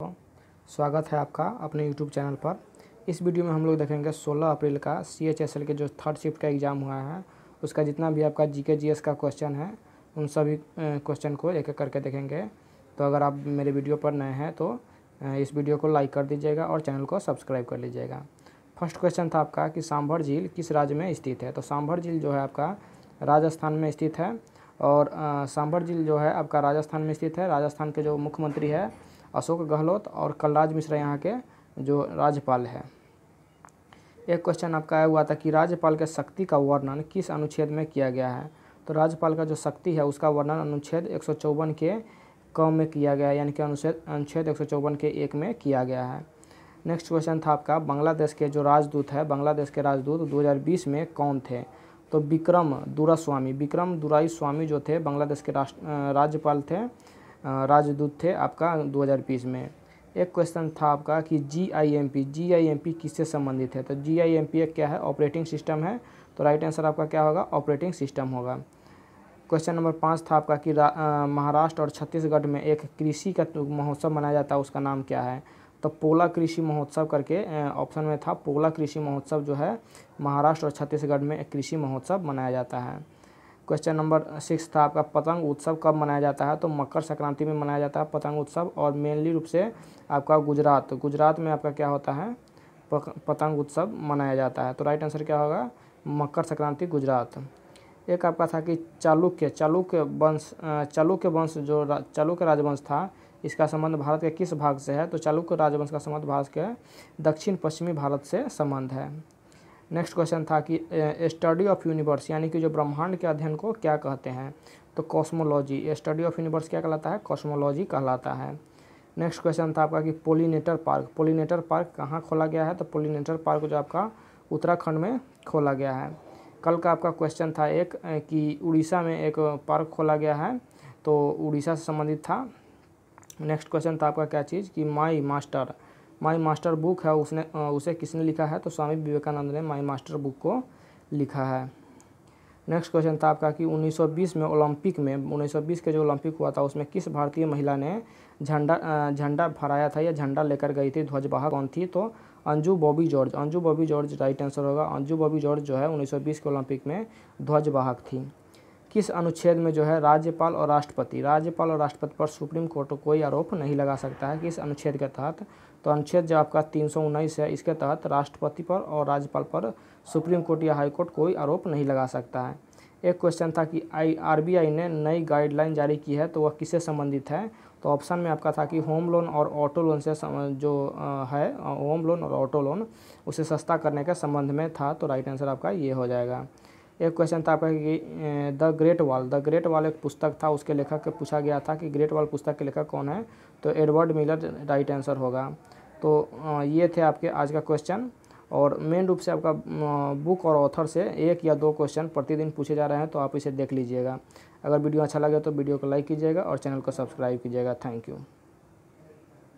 दोस्तों स्वागत है आपका अपने यूट्यूब चैनल पर इस वीडियो में हम लोग देखेंगे 16 अप्रैल का सी एच एस एल के जो थर्ड शिफ्ट का एग्ज़ाम हुआ है उसका जितना भी आपका जी के जी एस का क्वेश्चन है उन सभी क्वेश्चन को एक एक करके देखेंगे तो अगर आप मेरे वीडियो पर नए हैं तो इस वीडियो को लाइक कर दीजिएगा और चैनल को सब्सक्राइब कर लीजिएगा फर्स्ट क्वेश्चन था आपका कि सांभर झील किस राज्य में स्थित है तो सांभर झील जो है आपका राजस्थान में स्थित है और सांभर झील जो है आपका राजस्थान में स्थित है राजस्थान के जो मुख्यमंत्री है अशोक गहलोत और कलराज मिश्रा यहाँ के जो राज्यपाल है एक क्वेश्चन आपका आया हुआ था कि राज्यपाल के शक्ति का वर्णन किस अनुच्छेद में किया गया है तो राज्यपाल का जो शक्ति है उसका वर्णन अनुच्छेद एक के क में किया गया है यानी कि अनुच्छेद अनुच्छेद एक के एक में किया गया है नेक्स्ट क्वेश्चन था आपका बांग्लादेश के जो राजदूत है बांग्लादेश के राजदूत 2020 में कौन थे तो विक्रम दुरास्वामी विक्रम दुराई स्वामी जो थे बांग्लादेश के राष्ट्र राज्यपाल थे राजदूत थे आपका 2020 में एक क्वेश्चन था आपका कि G I M P G I M P किससे संबंधित है तो जी आई एम पी क्या है ऑपरेटिंग सिस्टम है तो राइट आंसर आपका क्या होगा ऑपरेटिंग सिस्टम होगा क्वेश्चन नंबर पाँच था आपका कि महाराष्ट्र और छत्तीसगढ़ में एक कृषि का तो महोत्सव मनाया जाता है उसका नाम क्या है तो पोला कृषि महोत्सव करके ऑप्शन में था पोला कृषि महोत्सव जो है महाराष्ट्र और छत्तीसगढ़ में एक कृषि महोत्सव मनाया जाता है क्वेश्चन नंबर सिक्स था आपका पतंग उत्सव कब मनाया जाता है तो मकर संक्रांति में मनाया जाता है पतंग उत्सव और मेनली रूप से आपका गुजरात गुजरात में आपका क्या होता है पतंग उत्सव मनाया जाता है तो राइट आंसर क्या होगा मकर संक्रांति गुजरात एक आपका था कि चालुक्य चालुक्य वंश चालुक्य वंश जो रा, चालुक्य राजवंश था इसका संबंध भारत के किस भाग से है तो चालुक्य राजवंश का संबंध भारत के दक्षिण पश्चिमी भारत से संबंध है नेक्स्ट क्वेश्चन था कि स्टडी ऑफ यूनिवर्स यानी कि जो ब्रह्मांड के अध्ययन को क्या कहते हैं तो कॉस्मोलॉजी स्टडी ऑफ यूनिवर्स क्या कहलाता है कॉस्मोलॉजी कहलाता है नेक्स्ट क्वेश्चन था आपका कि पोलिनेटर पार्क पोलिनेटर पार्क कहाँ खोला गया है तो पोलिनेटर पार्क जो आपका उत्तराखंड में खोला गया है कल का आपका क्वेश्चन था एक कि उड़ीसा में एक पार्क खोला गया है तो उड़ीसा से संबंधित था नेक्स्ट क्वेश्चन था आपका क्या चीज़ कि my master my master book है उसने उसे किसने लिखा है तो स्वामी विवेकानंद ने माई मास्टर बुक को लिखा है नेक्स्ट क्वेश्चन था आपका कि 1920 में ओलंपिक में 1920 के जो ओलंपिक हुआ था उसमें किस भारतीय महिला ने झंडा झंडा फहराया था या झंडा लेकर गई थी ध्वजवाहक कौन थी तो अंजू बॉबी जॉर्ज अंजू बॉबी जॉर्ज राइट आंसर होगा अंजू बॉबी जॉर्ज जो है 1920 के ओलंपिक में ध्वजवाहक थी किस अनुच्छेद में जो है राज्यपाल और राष्ट्रपति राज्यपाल और राष्ट्रपति पर सुप्रीम कोर्ट को कोई आरोप नहीं लगा सकता है किस अनुच्छेद के तहत तो अनुच्छेद जो आपका तीन सौ उन्नीस है इसके तहत राष्ट्रपति पर और राज्यपाल पर सुप्रीम कोर्ट या हाई कोर्ट कोई आरोप नहीं लगा सकता है एक क्वेश्चन था कि आई आई ने नई गाइडलाइन जारी की है तो वह किससे संबंधित है तो ऑप्शन में आपका था कि होम लोन और ऑटो लोन से जो है होम लोन और ऑटो लोन उसे सस्ता करने के संबंध में था तो राइट आंसर आपका ये हो जाएगा एक क्वेश्चन था आपका कि the great wall the great wall एक पुस्तक था उसके लेखक के पूछा गया था कि ग्रेट वॉल पुस्तक के लेखक कौन है तो एडवर्ड मिलर राइट आंसर होगा तो ये थे आपके आज का क्वेश्चन और मेन रूप से आपका बुक और ऑथर से एक या दो क्वेश्चन प्रतिदिन पूछे जा रहे हैं तो आप इसे देख लीजिएगा अगर वीडियो अच्छा लगे तो वीडियो को लाइक कीजिएगा और चैनल को सब्सक्राइब कीजिएगा थैंक यू